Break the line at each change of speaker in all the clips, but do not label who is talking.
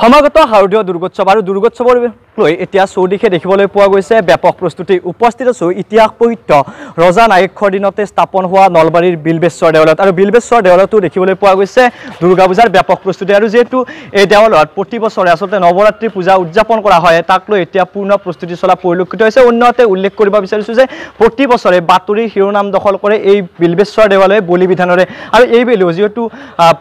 সমাগত শাৰদীয় দুৰ্গোৎসব আৰ দুৰ্গোৎসব এতিয়া চৌদিশে দেখবলে পোৱা গৈছে ব্যাপক প্রস্তুতি উপস্থিত আছো ইতিহাস পহিত্য রজা নায়কর দিনতে স্থাপন হওয়া নলবারীর বিলবেশ্বর দেওয়ালত আর বিলবেশ্বর দেওয়ালতো দেখবলে পোৱা গৈছে দুর্গা পূজার ব্যাপক প্রস্তুতি আর যেহেতু এই দেওয়ালত প্রতি বছরে আসলে নবরাত্রি পূজা উদযাপন করা হয় তাক এতিয়া পূর্ণ প্রস্তুতি চলা পরিলক্ষিত হয়েছে অন্যতে উল্লেখ করব বিচারিছো যে প্রতি বছরে বাতরি শিরোনাম দখল করে এই বিলবেশ্বর দেওয়ালয়ে বলি বিধানরে আর এই বেলেও যেহেতু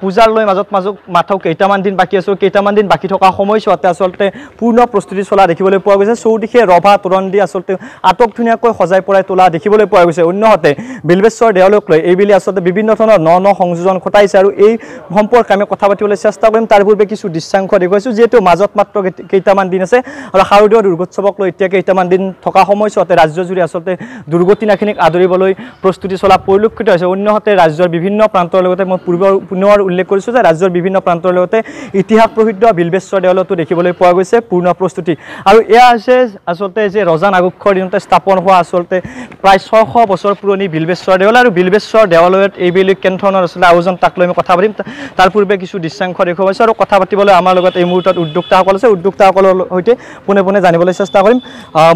পূজার লো মাজত মাজত মাথাও কেটামান দিন বাকি আছো কেটামান দিন বাকি ৰাখি থকা সময়ছোৱাতে আচলতে পূৰ্ণ প্ৰস্তুতি চলা দেখিবলৈ পোৱা গৈছে চৌদিশে ৰভা তোৰণ দি আচলতে আটক ধুনীয়াকৈ সজাই পৰাই তোলা দেখিবলৈ পোৱা গৈছে অন্যহাতে বিলবেশ্বৰ দেৱালয়ক লৈ এইবেলি আচলতে বিভিন্ন ধৰণৰ ন ন সংযোজন ঘটাইছে আৰু এই সম্পৰ্কে আমি কথা পাতিবলৈ চেষ্টা কৰিম তাৰ পূৰ্বে কিছু দৃশ্যাংশ দেখুৱাইছোঁ যিহেতু মাজত মাত্ৰ কেইটামান দিন আছে আৰু শাৰদীয় দুৰ্গোৎসৱক লৈ এতিয়া কেইটামান দিন থকা সময়ছোৱাতে ৰাজ্যজুৰি আচলতে দুৰ্গতিনাখিনিক আদৰিবলৈ প্ৰস্তুতি চলা পৰিলক্ষিত হৈছে অন্যহাতে ৰাজ্যৰ বিভিন্ন প্ৰান্তৰ লগতে মই পূৰ্বৰ পুনৰ উল্লেখ কৰিছোঁ যে ৰাজ্যৰ বিভিন্ন প্ৰান্তৰ লগতে ইতিহাস প্ৰসিদ্ধ বিলবে নাগেশ্বৰ দেৱালয়তো দেখিবলৈ পোৱা গৈছে পূৰ্ণ প্ৰস্তুতি আৰু এয়া আছে আচলতে যে ৰজা নাগক্ষৰ দিনতে স্থাপন হোৱা আচলতে প্ৰায় ছশ বছৰ পুৰণি বিলবেশ্বৰ দেৱালয় আৰু বিলবেশ্বৰ দেৱালয়ত এইবেলি কেনেধৰণৰ আচলতে আয়োজন তাক লৈ আমি কথা পাতিম তাৰ পূৰ্বে কিছু দৃশ্যাংশ দেখুৱাব আছে আৰু কথা পাতিবলৈ আমাৰ লগত এই মুহূৰ্তত উদ্যোক্তাসকল আছে উদ্যোক্তাসকলৰ সৈতে পোনে পোনে জানিবলৈ চেষ্টা কৰিম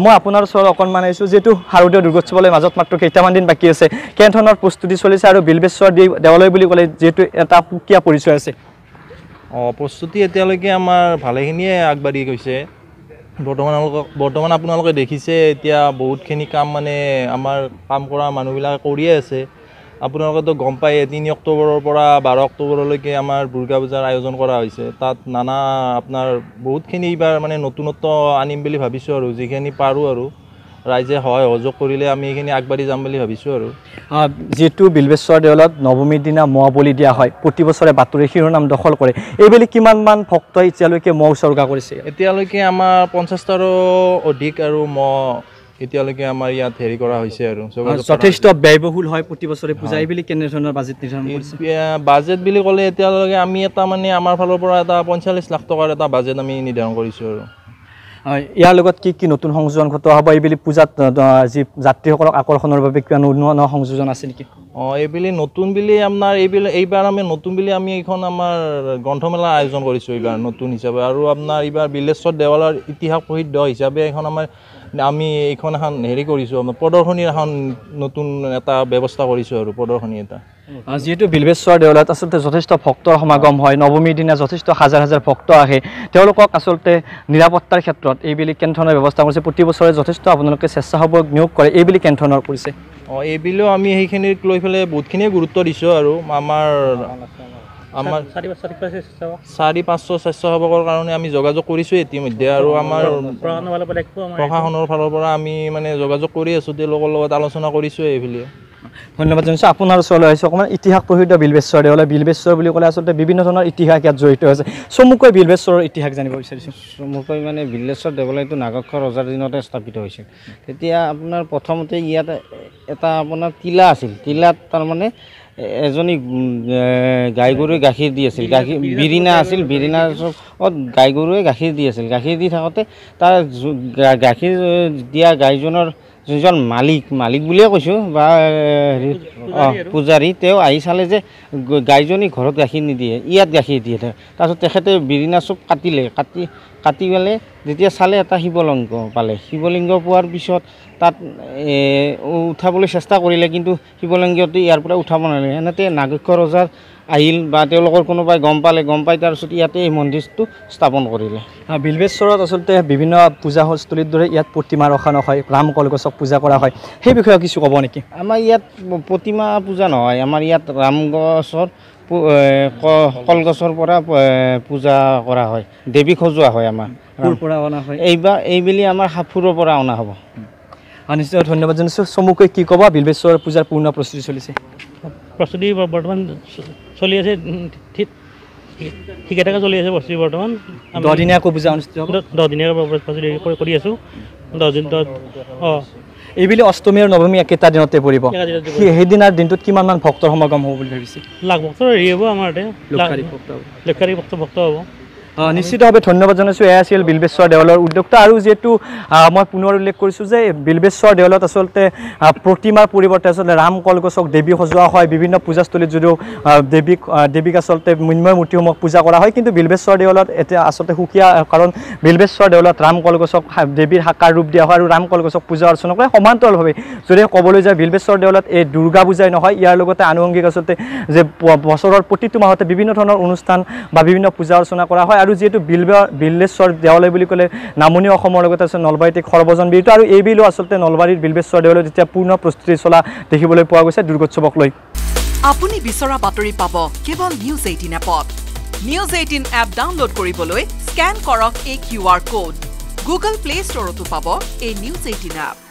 মই আপোনাৰ ওচৰত অকণমান আহিছোঁ যিহেতু শাৰদীয় দুৰ্গোৎসৱলৈ মাজত মাত্ৰ কেইটামান দিন বাকী আছে কেনেধৰণৰ প্ৰস্তুতি চলিছে আৰু বিলবেশ্বৰ দেৱালয় বুলি ক'লে যিহেতু এটা সুকীয়া পৰিচয় আছে
অঁ প্ৰস্তুতি এতিয়ালৈকে আমাৰ ভালেখিনিয়ে আগবাঢ়ি গৈছে বৰ্তমান বৰ্তমান আপোনালোকে দেখিছে এতিয়া বহুতখিনি কাম মানে আমাৰ কাম কৰা মানুহবিলাকে কৰিয়ে আছে আপোনালোকেতো গম পায়ে তিনি অক্টোবৰৰ পৰা বাৰ অক্টোবৰলৈকে আমাৰ দুৰ্গা পূজাৰ আয়োজন কৰা হৈছে তাত নানা আপোনাৰ বহুতখিনি এইবাৰ মানে নতুনত্ব আনিম বুলি ভাবিছোঁ আৰু যিখিনি পাৰোঁ আৰু ৰাইজে সহায় সহযোগ কৰিলে আমি এইখিনি আগবাঢ়ি যাম বুলি ভাবিছোঁ আৰু
যিহেতু বিলবেশ্বৰ দেৱালত নৱমীৰ দিনা ম বলি দিয়া হয় প্ৰতি বছৰে বাতৰি শিৰোনাম দখল কৰে এইবেলি কিমানমান ভক্তই এতিয়ালৈকে মহ উচৰ্গা কৰিছে
এতিয়ালৈকে আমাৰ পঞ্চাছটাৰো অধিক আৰু মহ এতিয়ালৈকে আমাৰ ইয়াত হেৰি কৰা হৈছে আৰু যথেষ্ট ব্যয়বহুল হয় প্ৰতি বছৰে পূজা বুলি কেনেধৰণৰ বাজেট নিৰ্ধাৰণ কৰিছে বাজেট বুলি ক'লে এতিয়ালৈকে আমি এটা মানে আমাৰ ফালৰ পৰা এটা পঞ্চল্লিছ লাখ টকাৰ এটা বাজেট আমি নিৰ্ধাৰণ কৰিছোঁ আৰু
ইয়াৰ লগত কি কি নতুন সংযোজন ঘটোৱা হ'ব এইবেলি পূজাত যি যাত্ৰীসকলক আকৰ্ষণৰ বাবে কিবা উন্নয়নৰ সংযোজন আছে নেকি
অঁ এইবেলি নতুন বুলি আপোনাৰ এইবেলি এইবাৰ আমি নতুন বুলি আমি এইখন আমাৰ গ্ৰন্থমেলাৰ আয়োজন কৰিছোঁ এইবাৰ নতুন হিচাপে আৰু আপোনাৰ এইবাৰ বিলেশ্বৰ দেৱালৰ ইতিহাস প্ৰসিদ্ধ হিচাপে এইখন আমাৰ আমি এইখন এখন হেৰি কৰিছোঁ আপোনাৰ প্ৰদৰ্শনীৰ এখন নতুন এটা ব্যৱস্থা কৰিছোঁ আৰু প্ৰদৰ্শনী এটা
যিহেতু বিলবেশ্বৰ দেৱালয়ত আচলতে যথেষ্ট ভক্তৰ সমাগম হয় নৱমীৰ দিনা যথেষ্ট হাজাৰ হাজাৰ ভক্ত আহে তেওঁলোকক আচলতে নিৰাপত্তাৰ ক্ষেত্ৰত এইবেলি কেনেধৰণৰ ব্যৱস্থা কৰিছে প্ৰতি বছৰে যথেষ্ট আপোনালোকে স্বেচ্ছাসেৱক নিয়োগ কৰে এইবেলি কেনেধৰণৰ কৰিছে
অঁ এইবেলিও আমি সেইখিনিক লৈ পেলাই বহুতখিনিয়ে গুৰুত্ব দিছোঁ আৰু আমাৰ চাৰি পাঁচশ স্বেচ্ছাসেৱকৰ কাৰণে আমি যোগাযোগ কৰিছোঁ ইতিমধ্যে আৰু আমাৰ প্ৰশাসনৰ ফালৰ পৰা আমি মানে যোগাযোগ কৰি আছোঁ তেওঁলোকৰ লগত আলোচনা কৰিছোঁ এইবুলি
ধন্যবাদ জনাইছোঁ আপোনাৰ ওচৰলৈ আহিছোঁ অকণমান ইতিহাস প্ৰসিদ্ধ দেৱালয় বিলবেশ্বৰ বুলি ক'লে আচলতে বিভিন্ন ধৰণৰ ইতিহাস ইয়াত জড়িত হৈছে চমুকৈ বিলবেশ্বৰৰ ইতিহাস
জানিব বিচাৰিছোঁ চমুকৈ মানে বিলবেশ্বৰ দেৱালয়টো নাগক্ষ ৰজাৰ দিনতে স্থাপিত হৈছিল তেতিয়া আপোনাৰ প্ৰথমতে ইয়াত এটা আপোনাৰ টিলা আছিল টিলাত তাৰমানে এজনী গাই গৰুৱে গাখীৰ দি আছিল গাখীৰ বিৰিণা আছিল বিৰিণাত গাই গৰুৱে গাখীৰ দি আছিল গাখীৰ দি থাকোঁতে তাৰ গাখীৰ দিয়া গাইজনৰ যিজন মালিক মালিক বুলিয়ে কৈছোঁ বা
অঁ পূজাৰী
তেওঁ আহি চালে যে গাইজনী ঘৰত গাখীৰ নিদিয়ে ইয়াত গাখীৰ দিয়ে তাৰপিছত তেখেতে বিৰিণা চুক কাটিলে কাটি কাটি পেলাই যেতিয়া চালে এটা শিৱলিংগ পালে শিৱলিংগ পোৱাৰ পিছত তাত উঠাবলৈ চেষ্টা কৰিলে কিন্তু শিৱলিংগটো ইয়াৰ পৰা উঠাব নোৱাৰিলে এনেতে নাগক্ষ ৰজাৰ আহিল বা তেওঁলোকৰ কোনোবাই গম পালে গম পাই তাৰপিছত ইয়াতে এই মন্দিৰটো স্থাপন কৰিলে
বিলবেশ্বৰত আচলতে বিভিন্ন পূজা হস্তলীৰ দৰে ইয়াত প্ৰতিমা ৰখা নহয় ৰাম কলগছক পূজা কৰা হয়
সেই বিষয়ে কিছু ক'ব নেকি আমাৰ ইয়াত প্ৰতিমা পূজা নহয় আমাৰ ইয়াত ৰাম গছৰ কলগছৰ পৰা পূজা কৰা হয় দেৱীক সজোৱা হয় আমাৰ এইবাৰ এইবেলি আমাৰ সাফুৰৰ পৰা অনা হ'ব
নিশ্চয় ধন্যবাদ জনাইছোঁ চমুকৈ কি ক'বা বিলবেশ্বৰ পূজাৰ পূৰ্ণ প্ৰস্তুতি চলিছে প্ৰস্তুতি বৰ্তমান চলি আছে ঠিকে ঠাকে চলি আছে প্ৰস্তুতি বৰ্তমান
দহদিনীয়া আকৌ পূজা
অনুষ্ঠিত দহদিনীয়া কৰি আছোঁ দহদিন দহ অঁ এইবুলি অষ্টমী আৰু নৱমী একেটা দিনতে পৰিব সেইদিনাৰ দিনটোত কিমানমান ভক্তৰ সমাগম হ'ব বুলি ভাবিছে লাখ ভক্তৰ হেৰি হ'ব আমাৰ ইয়াতে লক্ষাধিক ভক্ত ভক্ত হ'ব নিশ্চিতভাৱে ধন্যবাদ জনাইছোঁ এয়া আছিল বিলবেশ্বৰ দেৱালৰ উদ্যোক্তা আৰু যিহেতু মই পুনৰ উল্লেখ কৰিছোঁ যে বিলবেশ্বৰ দেৱালত আচলতে প্ৰতিমাৰ পৰিৱৰ্তে আচলতে ৰাম কলগছক দেৱী সজোৱা হয় বিভিন্ন পূজাস্থলীত যদিও দেৱীক দেৱীক আচলতে মৃন্ময় মূৰ্তিসমূহক পূজা কৰা হয় কিন্তু বিলবেশ্বৰ দেৱালত এতিয়া আচলতে সুকীয়া কাৰণ বিলবেশ্বৰ দেৱালত ৰাম কলগছক দেৱীৰ সাকাৰ ৰূপ দিয়া হয় আৰু ৰাম কলগছক পূজা অৰ্চনা কৰে সমান্তৰালভাৱে যদি ক'বলৈ যায় বিলবেশ্বৰ দেৱালত এই দুৰ্গা পূজাই নহয় ইয়াৰ লগতে আনুষংগিক আচলতে যে বছৰৰ প্ৰতিটো মাহতে বিভিন্ন ধৰণৰ অনুষ্ঠান বা বিভিন্ন পূজা অৰ্চনা কৰা হয় আৰু আৰু যিহেতু বিলবা বিল্বেশ্বৰ দেৱালয় বুলি ক'লে নামনি অসমৰ লগতে আছে নলবাৰীতে সৰ্বজন বীৰটো আৰু এই বিলো আচলতে নলবাৰীৰ বিল্বেশ্বৰ দেৱালয় যেতিয়া পূৰ্ণ প্ৰস্তুতি চলা দেখিবলৈ পোৱা গৈছে দুৰ্গোৎসৱক লৈ আপুনি বিচৰা বাতৰি পাব কেৱল নিউজ এইটিন এপত নিউজ এইটিন এপ ডাউনলোড কৰিবলৈ স্কেন কৰক এই Q R code Google play ষ্টৰতো পাব এই নিউজ এইটিন এপ